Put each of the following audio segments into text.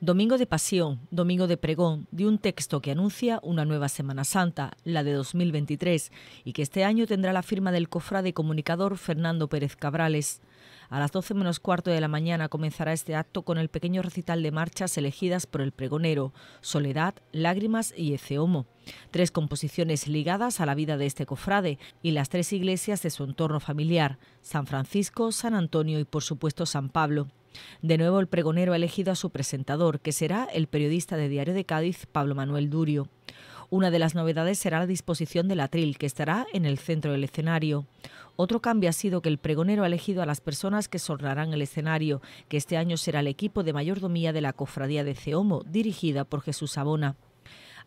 Domingo de Pasión, Domingo de Pregón, de un texto que anuncia una nueva Semana Santa, la de 2023, y que este año tendrá la firma del cofrade comunicador Fernando Pérez Cabrales. A las 12 menos cuarto de la mañana comenzará este acto con el pequeño recital de marchas elegidas por el pregonero, Soledad, Lágrimas y Eceomo. Tres composiciones ligadas a la vida de este cofrade y las tres iglesias de su entorno familiar, San Francisco, San Antonio y por supuesto San Pablo. De nuevo el pregonero ha elegido a su presentador, que será el periodista de Diario de Cádiz, Pablo Manuel Durio. Una de las novedades será la disposición del atril, que estará en el centro del escenario. Otro cambio ha sido que el pregonero ha elegido a las personas que sonrarán el escenario, que este año será el equipo de mayordomía de la Cofradía de Ceomo, dirigida por Jesús Sabona.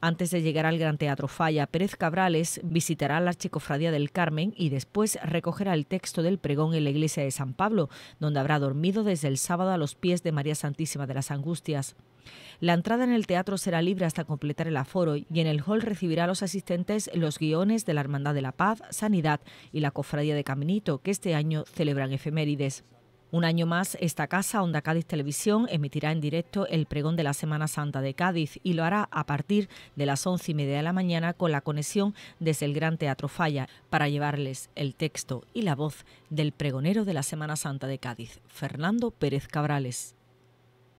Antes de llegar al Gran Teatro Falla, Pérez Cabrales visitará la Archicofradía del Carmen y después recogerá el texto del pregón en la iglesia de San Pablo, donde habrá dormido desde el sábado a los pies de María Santísima de las Angustias. La entrada en el teatro será libre hasta completar el aforo y en el hall recibirá a los asistentes los guiones de la Hermandad de la Paz, Sanidad y la Cofradía de Caminito, que este año celebran efemérides. Un año más, esta casa, Onda Cádiz Televisión, emitirá en directo el pregón de la Semana Santa de Cádiz y lo hará a partir de las once y media de la mañana con la conexión desde el Gran Teatro Falla para llevarles el texto y la voz del pregonero de la Semana Santa de Cádiz, Fernando Pérez Cabrales.